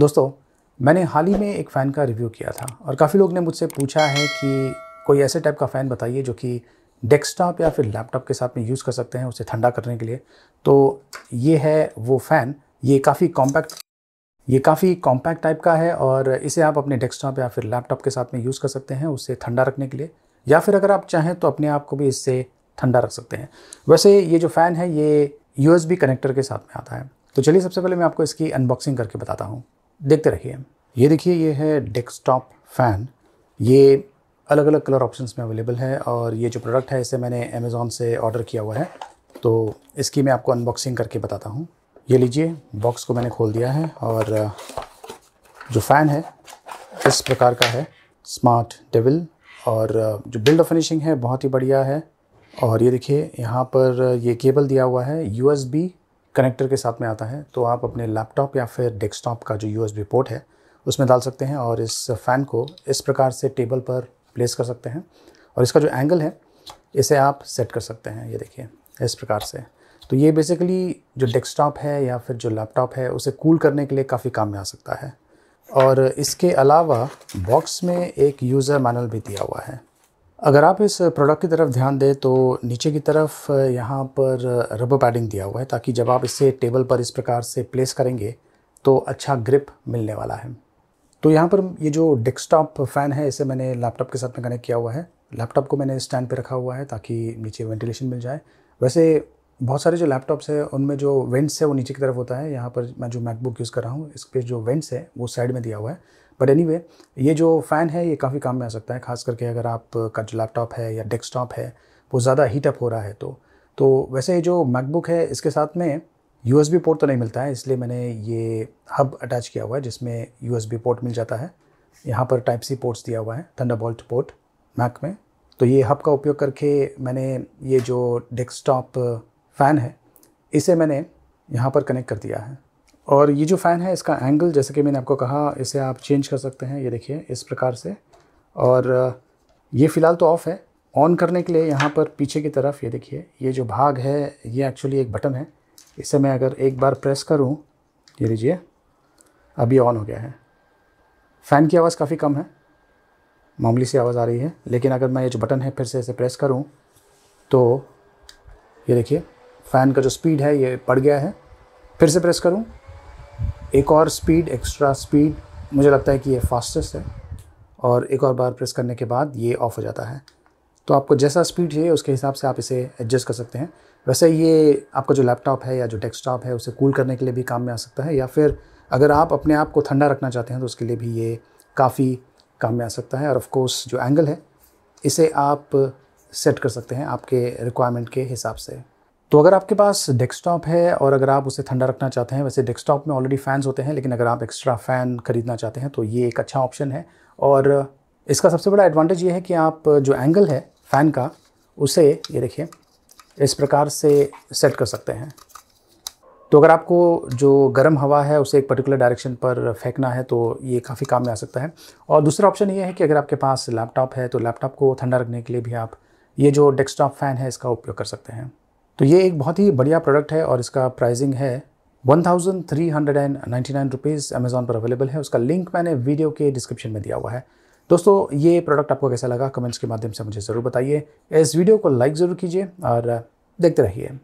दोस्तों मैंने हाल ही में एक फ़ैन का रिव्यू किया था और काफ़ी लोग ने मुझसे पूछा है कि कोई ऐसे टाइप का फ़ैन बताइए जो कि डेस्कटॉप या फिर लैपटॉप के साथ में यूज़ कर सकते हैं उसे ठंडा करने के लिए तो ये है वो फ़ैन ये काफ़ी कॉम्पैक्ट ये काफ़ी कॉम्पैक्ट टाइप का है और इसे आप अपने डेस्कटॉप या फिर लैपटॉप के साथ में यूज़ कर सकते हैं उसे ठंडा रखने के लिए या फिर अगर आप चाहें तो अपने आप को भी इससे ठंडा रख सकते हैं वैसे ये जो फ़ैन है ये यू कनेक्टर के साथ में आता है तो चलिए सबसे पहले मैं आपको इसकी अनबॉक्सिंग करके बताता हूँ देखते रहिए ये देखिए ये है डेस्कटॉप फ़ैन ये अलग अलग कलर ऑप्शंस में अवेलेबल है और ये जो प्रोडक्ट है इसे मैंने अमेज़ोन से ऑर्डर किया हुआ है तो इसकी मैं आपको अनबॉक्सिंग करके बताता हूँ ये लीजिए बॉक्स को मैंने खोल दिया है और जो फ़ैन है इस प्रकार का है स्मार्ट डेविल और जो बिल्ड फिनिशिंग है बहुत ही बढ़िया है और ये देखिए यहाँ पर ये केबल दिया हुआ है यू एस बी कनेक्टर के साथ में आता है तो आप अपने लैपटॉप या फिर डेस्कटॉप का जो यू एस पोर्ट है उसमें डाल सकते हैं और इस फ़ैन को इस प्रकार से टेबल पर प्लेस कर सकते हैं और इसका जो एंगल है इसे आप सेट कर सकते हैं ये देखिए इस प्रकार से तो ये बेसिकली जो डेस्कटॉप है या फिर जो लैपटॉप है उसे कूल करने के लिए काफ़ी काम में आ सकता है और इसके अलावा बॉक्स में एक यूज़र मैनल भी दिया हुआ है अगर आप इस प्रोडक्ट की तरफ ध्यान दें तो नीचे की तरफ यहाँ पर रबर पैडिंग दिया हुआ है ताकि जब आप इसे टेबल पर इस प्रकार से प्लेस करेंगे तो अच्छा ग्रिप मिलने वाला है तो यहाँ पर ये जो डेस्कटॉप फ़ैन है इसे मैंने लैपटॉप के साथ में कनेक्ट किया हुआ है लैपटॉप को मैंने स्टैंड पे रखा हुआ है ताकि नीचे वेंटिलेशन मिल जाए वैसे बहुत सारे जो लैपटॉप्स हैं उनमें जो वेंट्स है वो नीचे की तरफ होता है यहाँ पर मैं जो मैकबुक यूज़ कर रहा हूँ इस पर जो वेंट्स है वो साइड में दिया हुआ है बट एनी anyway, ये जो फ़ैन है ये काफ़ी काम में आ सकता है खास करके अगर आपका जो लैपटॉप है या डेस्कटॉप है वो ज़्यादा हीटअप हो रहा है तो तो वैसे ये जो मैकबुक है इसके साथ में यू पोर्ट तो नहीं मिलता है इसलिए मैंने ये हब अटैच किया हुआ है जिसमें यू पोर्ट मिल जाता है यहाँ पर टाइप सी पोर्ट्स दिया हुआ है थंडरबोल्ट पोर्ट मैक में तो ये हब का उपयोग करके मैंने ये जो डेस्कटॉप फ़ैन है इसे मैंने यहाँ पर कनेक्ट कर दिया है और ये जो फ़ैन है इसका एंगल जैसे कि मैंने आपको कहा इसे आप चेंज कर सकते हैं ये देखिए इस प्रकार से और ये फ़िलहाल तो ऑफ़ है ऑन करने के लिए यहाँ पर पीछे की तरफ ये देखिए ये जो भाग है ये एक्चुअली एक बटन है इसे मैं अगर एक बार प्रेस करूँ ये लीजिए अभी ऑन हो गया है फ़ैन की आवाज़ काफ़ी कम है मामूली सी आवाज़ आ रही है लेकिन अगर मैं ये जो बटन है फिर से इसे प्रेस करूँ तो ये देखिए फ़ैन का जो स्पीड है ये पड़ गया है फिर से प्रेस करूँ एक और स्पीड एक्स्ट्रा स्पीड मुझे लगता है कि ये फास्टेस्ट है और एक और बार प्रेस करने के बाद ये ऑफ हो जाता है तो आपको जैसा स्पीड चाहिए उसके हिसाब से आप इसे एडजस्ट कर सकते हैं वैसे ये आपका जो लैपटॉप है या जो डेस्कटॉप है उसे कूल करने के लिए भी काम में आ सकता है या फिर अगर आप अपने आप को ठंडा रखना चाहते हैं तो उसके लिए भी ये काफ़ी काम में आ सकता है और ऑफ़ जो एंगल है इसे आप सेट कर सकते हैं आपके रिक्वायरमेंट के हिसाब से तो अगर आपके पास डेस्कटॉप है और अगर आप उसे ठंडा रखना चाहते हैं वैसे डेस्कटॉप में ऑलरेडी फ़ैन्स होते हैं लेकिन अगर आप एक्स्ट्रा फ़ैन ख़रीदना चाहते हैं तो ये एक अच्छा ऑप्शन है और इसका सबसे बड़ा एडवांटेज ये है कि आप जो एंगल है फ़ैन का उसे ये देखिए इस प्रकार से सेट कर सकते हैं तो अगर आपको जो गर्म हवा है उसे एक पर्टिकुलर डायरेक्शन पर फेंकना है तो ये काफ़ी काम में आ सकता है और दूसरा ऑप्शन ये है कि अगर आपके पास लैपटॉप है तो लैपटॉप को ठंडा रखने के लिए भी आप ये जो डेस्कटॉप फ़ैन है इसका उपयोग कर सकते हैं तो ये एक बहुत ही बढ़िया प्रोडक्ट है और इसका प्राइसिंग है one thousand three hundred and ninety nine rupees Amazon पर अवेलेबल है उसका लिंक मैंने वीडियो के डिस्क्रिप्शन में दिया हुआ है दोस्तों ये प्रोडक्ट आपको कैसा लगा कमेंट्स के माध्यम से मुझे ज़रूर बताइए इस वीडियो को लाइक ज़रूर कीजिए और देखते रहिए